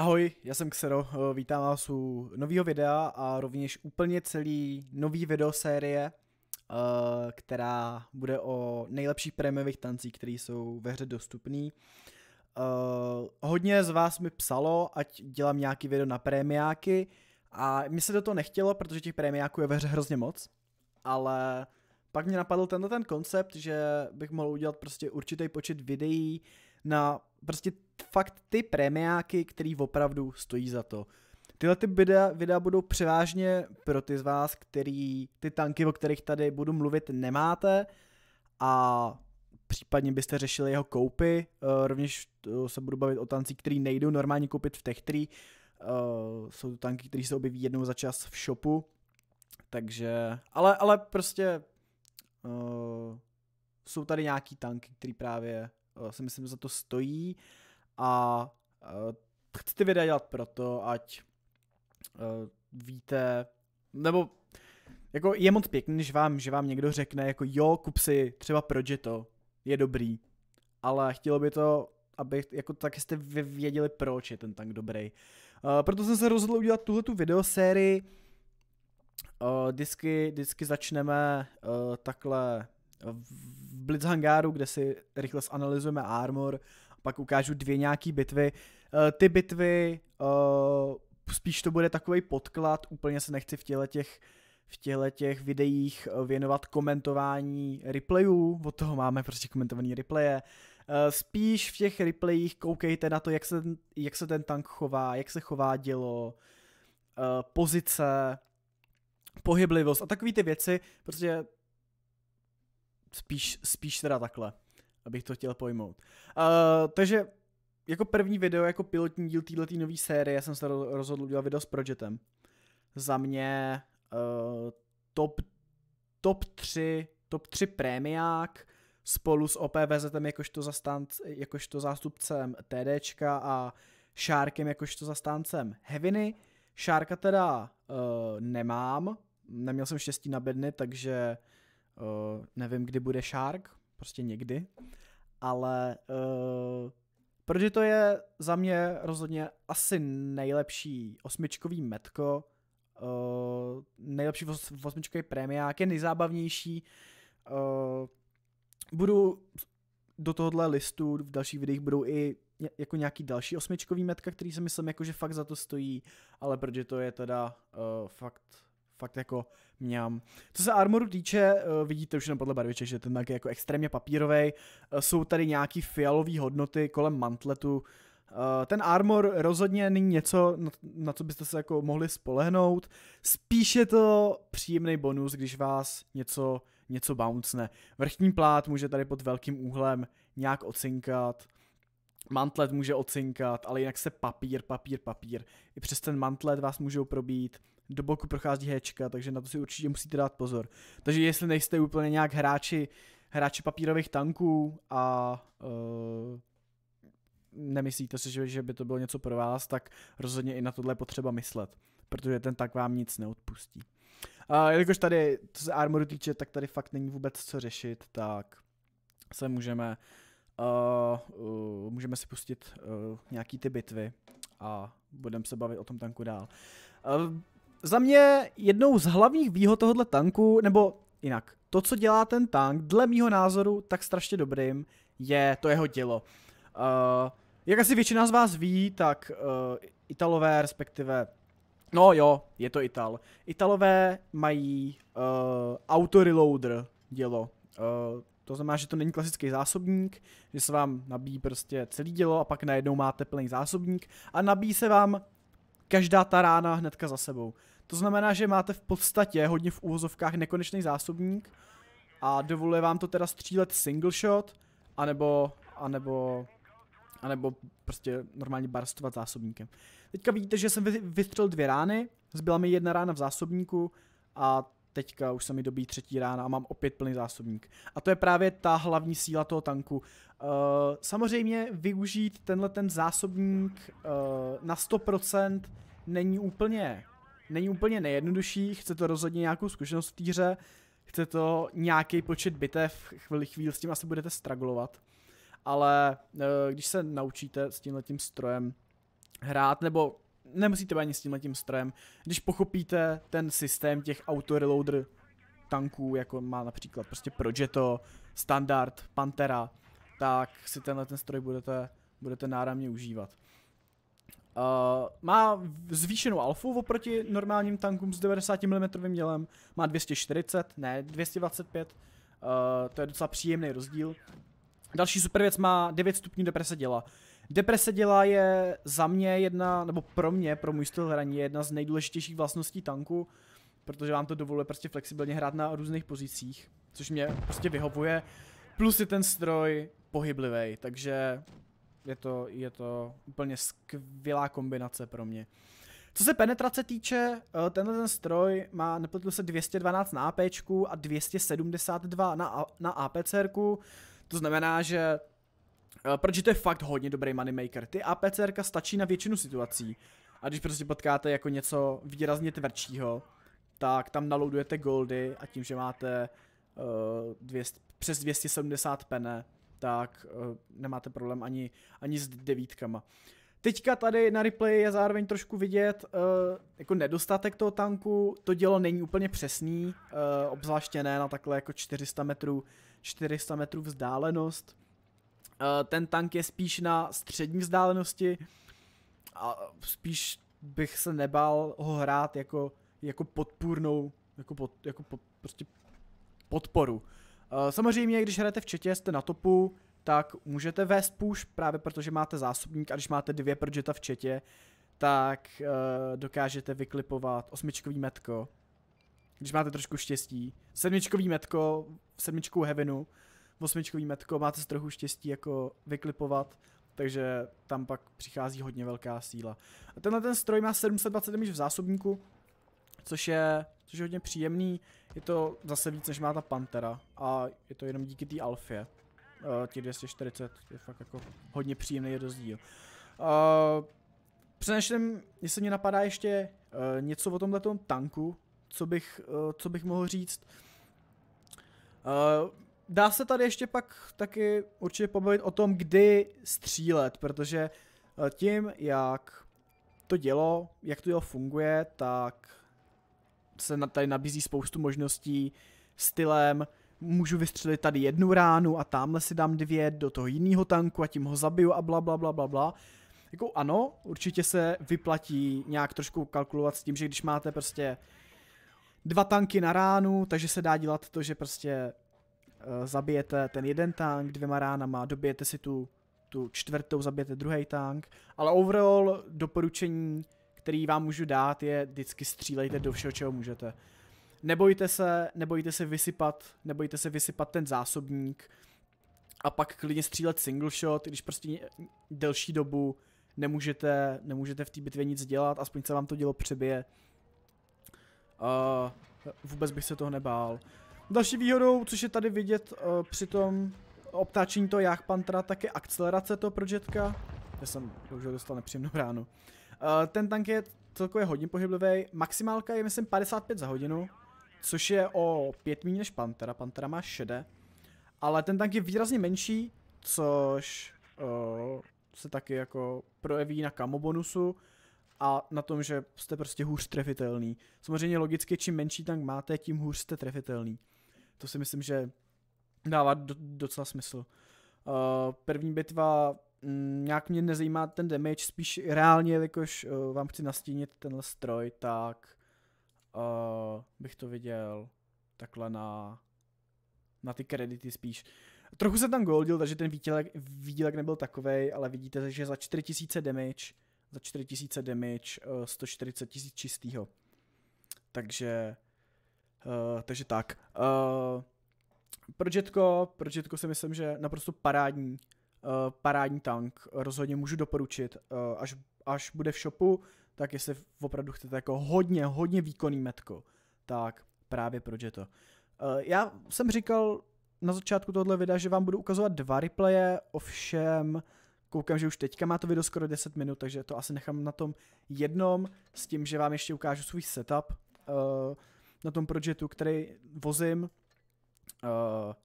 Ahoj, já jsem Xero, eh, vítám vás u nového videa a rovněž úplně celý nový videosérie, eh, která bude o nejlepších prémiových tancích, které jsou ve hře dostupné. Eh, hodně z vás mi psalo, ať dělám nějaký video na prémiáky a mi se do toho nechtělo, protože těch prémiáků je ve hře hrozně moc, ale pak mě napadl tenhle ten koncept, že bych mohl udělat prostě určitý počet videí na prostě fakt ty premiáky, který opravdu stojí za to. Tyhle ty videa, videa budou převážně pro ty z vás, který ty tanky, o kterých tady budu mluvit, nemáte a případně byste řešili jeho koupy. Uh, rovněž uh, se budu bavit o tancích, který nejdou normálně koupit v těch Uh, eh, jsou to tanky, které se objeví jednou za čas v shopu. Takže, ale, ale prostě uh, jsou tady nějaký tanky, který právě uh, si myslím za to stojí. Uh, a uh, chci ty videa dělat proto, ať uh, víte, nebo jako je moc pěkný, že vám, že vám někdo řekne jako jo, kup si třeba Progeto, je dobrý, ale chtělo by to, aby jako tak jste věděli, proč je ten tank dobrý. Uh, proto jsem se rozhodl udělat tuhle tu videosérii. Uh, disky, disky začneme uh, takhle v Blitz hangáru, kde si rychle zanalizujeme armor pak ukážu dvě nějaký bitvy. Eh, ty bitvy, eh, spíš to bude takový podklad, úplně se nechci v těle těch v těchto těch videích eh, věnovat komentování replayů, od toho máme prostě komentovaný replaye. Spíš v těch replayích koukejte na to, jak se, jak se ten tank chová, jak se chová dělo, pozice, pohyblivost a takové ty věci, prostě spíš, spíš teda takhle abych to chtěl pojmout. Uh, takže jako první video, jako pilotní díl této nové série, já jsem se rozhodl udělat video s Projectem. Za mě uh, top, top 3, top 3 prémiák spolu s OPVZ jakožto, zastánc, jakožto zástupcem TDčka a Šárkem jakožto zastáncem Heviny. Šárka teda uh, nemám, neměl jsem štěstí na bedny, takže uh, nevím, kdy bude Šárk, prostě někdy, ale uh, protože to je za mě rozhodně asi nejlepší osmičkový metko, uh, nejlepší os, osmičkový premiák, je nejzábavnější. Uh, budu do tohohle listu v dalších videích budou i jako nějaký další osmičkový metka, který si myslím jako, že fakt za to stojí, ale protože to je teda uh, fakt fakt jako mňam. Co se armoru týče, eh, vidíte už jenom podle barviček, že ten je jako extrémně papírový. Eh, jsou tady nějaký fialové hodnoty kolem mantletu. Eh, ten armor rozhodně není něco, na co byste se jako mohli spolehnout. Spíš je to příjemný bonus, když vás něco, něco bouncne. Vrchní plát může tady pod velkým úhlem nějak ocinkat mantlet může ocinkat, ale jinak se papír, papír, papír. I přes ten mantlet vás můžou probít, do boku prochází hečka, takže na to si určitě musíte dát pozor. Takže jestli nejste úplně nějak hráči, hráči papírových tanků a uh, nemyslíte si, že, že by to bylo něco pro vás, tak rozhodně i na tohle potřeba myslet, protože ten tak vám nic neodpustí. A uh, jelikož tady, co se armoru týče, tak tady fakt není vůbec co řešit, tak se můžeme uh, můžeme si pustit uh, nějaký ty bitvy a budeme se bavit o tom tanku dál. Uh, za mě jednou z hlavních výhod tohohle tanku, nebo jinak, to, co dělá ten tank, dle mýho názoru tak strašně dobrým, je to jeho dělo. Uh, eh, jak asi většina z vás ví, tak uh, Italové, respektive No jo, je to Ital. Italové mají uh, auto reloader dělo. Uh, to znamená, že to není klasický zásobník, že se vám nabíjí prostě celý dělo a pak najednou máte plný zásobník a nabíjí se vám každá ta rána hnedka za sebou. To znamená, že máte v podstatě hodně v úvozovkách nekonečný zásobník a dovoluje vám to teda střílet single shot, anebo, anebo, anebo prostě normálně barstovat zásobníkem. Teďka vidíte, že jsem vystřelil dvě rány, zbyla mi jedna rána v zásobníku a teďka už se mi dobí třetí rána a mám opět plný zásobník. A to je právě ta hlavní síla toho tanku. Uh, samozřejmě využít tenhle ten zásobník uh, na 100% není úplně, není úplně nejjednodušší, chce to rozhodně nějakou zkušenost v týře, chce to nějaký počet bitev, chvíli chvíli s tím asi budete stragulovat. Ale uh, když se naučíte s tímhletím strojem hrát, nebo nemusíte být ani s tím strojem. Když pochopíte ten systém těch autoreloader tanků, jako má například prostě Progetto, Standard, Pantera, tak si tenhle ten stroj budete, budete náramně užívat. Uh, má zvýšenou alfu oproti normálním tankům s 90 mm dělem, má 240, ne 225, uh, eh, to je docela příjemný rozdíl. Další super věc má 9 stupňů deprese děla. Deprese dělá je za mě jedna, nebo pro mě, pro můj styl hraní, je jedna z nejdůležitějších vlastností tanku, protože vám to dovoluje prostě flexibilně hrát na různých pozicích, což mě prostě vyhovuje. Plus je ten stroj pohyblivý, takže je to, je to úplně skvělá kombinace pro mě. Co se penetrace týče, eh, tenhle ten stroj má, nepletl se 212 na AP a 272 na, na APCR, to znamená, že Eh, protože to je fakt hodně dobrý moneymaker. Ty APCR stačí na většinu situací. A když prostě potkáte jako něco výrazně tvrdšího, tak tam naloudujete goldy a tím, že máte uh, eh, 200, přes 270 pene, tak uh, nemáte problém ani, ani s devítkama. Teďka tady na replay je zároveň trošku vidět uh, jako nedostatek toho tanku, to dělo není úplně přesný, uh, obzvláště ne na takhle jako 400 metrů, 400 metrů vzdálenost. Eh, ten tank je spíš na střední vzdálenosti a spíš bych se nebál ho hrát jako, jako podpůrnou, jako, pod, jako pod, prostě podporu. Eh, samozřejmě, když hrajete v četě, jste na topu, tak můžete vést push, právě protože máte zásobník a když máte dvě prodžeta v četě, tak uh, dokážete vyklipovat osmičkový metko. Když máte trošku štěstí. Sedmičkový metko, sedmičkou heavenu, osmičkový metko, máte trochu štěstí jako vyklipovat, takže tam pak přichází hodně velká síla. A tenhle ten stroj má 720 damage v zásobníku, což je, což je hodně příjemný, je to zase víc než má ta Pantera a je to jenom díky té Alfie. Uh, těch 240 je fakt jako hodně příjemný rozdíl. Uh, eh, Přenešlím, jestli mě napadá ještě uh, něco o tomhle tanku, co bych, uh, co bych mohl říct. Uh, dá se tady ještě pak taky určitě pobavit o tom, kdy střílet, protože eh, tím, jak to dělo, jak to dělo funguje, tak se tady nabízí spoustu možností stylem můžu vystřelit tady jednu ránu a tamhle si dám dvě do toho jiného tanku a tím ho zabiju a bla bla bla bla bla. Jako ano, určitě se vyplatí nějak trošku kalkulovat s tím, že když máte prostě dva tanky na ránu, takže se dá dělat to, že prostě Eh, zabijete ten jeden tank dvěma ránama, dobijete si tu, tu čtvrtou, zabijete druhý tank, ale overall doporučení, který vám můžu dát, je vždycky střílejte do všeho, čeho můžete. Nebojte se, nebojte se vysypat, nebojte se vysypat ten zásobník a pak klidně střílet single shot, když prostě delší dobu nemůžete, nemůžete v té bitvě nic dělat, aspoň se vám to dělo přebije. Uh, eh, vůbec bych se toho nebál. Další výhodou, což je tady vidět uh, při tom obtáčení toho jak Pantra, tak je akcelerace toho projetka. Já jsem bohužel dostal nepříjemnou ránu. Uh, eh, ten tank je celkově hodně pohyblivý. Maximálka je myslím 55 za hodinu, což je o 5 méně než Pantera. Pantera má šede. Ale ten tank je výrazně menší, což uh, se taky jako projeví na kamo bonusu a na tom, že jste prostě hůř trefitelný. Samozřejmě logicky, čím menší tank máte, tím hůř jste trefitelný. To si myslím, že dává do, docela smysl. Uh, první bitva m, mm, nějak mě nezajímá ten damage, spíš reálně, jelikož uh, vám chci nastínit tenhle stroj, tak uh, bych to viděl takhle na, na ty kredity spíš. Trochu se tam goldil, takže ten výdělek, výdělek nebyl takový, ale vidíte, že za 4000 damage, za 4000 damage, 140 000 čistýho. Takže Uh, takže tak. Uh, eh, Projetko, Projetko si myslím, že naprosto parádní, uh, parádní tank. Rozhodně můžu doporučit, uh, až, až bude v shopu, tak jestli opravdu chcete jako hodně, hodně výkonný metko, tak právě je Uh, já jsem říkal na začátku tohle videa, že vám budu ukazovat dva replaye, ovšem koukám, že už teďka má to video skoro 10 minut, takže to asi nechám na tom jednom, s tím, že vám ještě ukážu svůj setup. Uh, na tom Projetu, který vozím. Uh,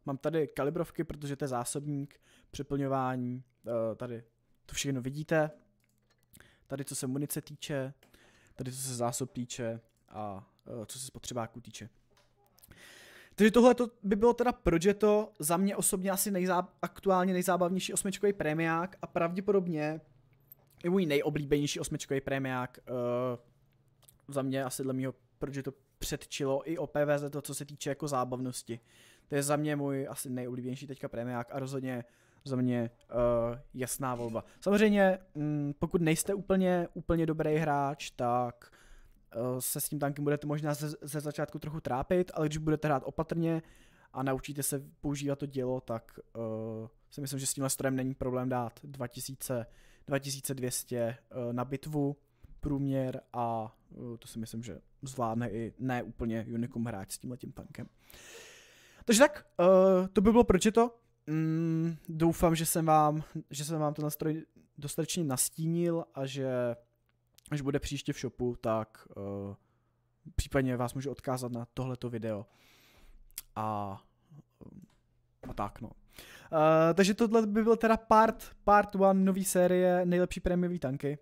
mám tady kalibrovky, protože to je zásobník, přeplňování, uh, tady to všechno vidíte. Tady co se munice týče, tady co se zásob týče a uh, co se spotřebáků týče. Takže tohle to by bylo teda Projeto, za mě osobně asi nejzá, aktuálně nejzábavnější osmičkový premiák a pravděpodobně i můj nejoblíbenější osmičkový premiák. Uh, za mě asi dle mého Projeto předčilo i o PVZ to, co se týče jako zábavnosti. To je za mě můj asi nejoblíbenější teďka premiák a rozhodně za mě uh, jasná volba. Samozřejmě, m, mm, pokud nejste úplně, úplně dobrý hráč, tak uh, se s tím tankem budete možná ze, ze začátku trochu trápit, ale když budete hrát opatrně a naučíte se používat to dělo, tak uh, si myslím, že s tímhle strojem není problém dát 2000, 2200 uh, na bitvu průměr a uh, to si myslím, že zvládne i ne úplně Unicum hráč s tímhle tím tankem. Takže tak, uh, to by bylo proč je to. Mm, doufám, že jsem vám, že jsem vám ten stroj dostatečně nastínil a že až bude příště v shopu, tak uh, případně vás můžu odkázat na tohleto video. A, eh, a tak no. Uh, takže tohle by byl teda part, part one nový série nejlepší prémiový tanky.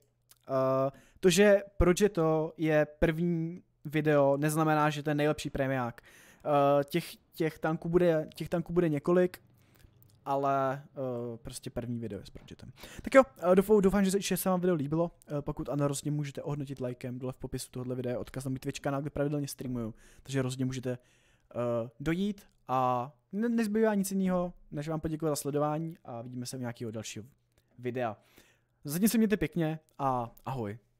Uh, to, že proč je to, je první video neznamená, že to je nejlepší premiák. Uh, těch, těch, tanků bude, těch tanků bude několik, ale uh, prostě první video je s Pratchettem. Tak jo, eh, doufám, doufám že, že se vám video líbilo. Uh, pokud ano, rozhodně můžete ohodnotit lajkem dole v popisu tohoto videa, odkaz na můj Twitch kanál, kde pravidelně streamuju, takže rozhodně můžete uh, dojít a ne- nezbývá nic jiného, než vám poděkuji za sledování a vidíme se v nějakého dalšího videa. Zatím se mějte pěkně a ahoj.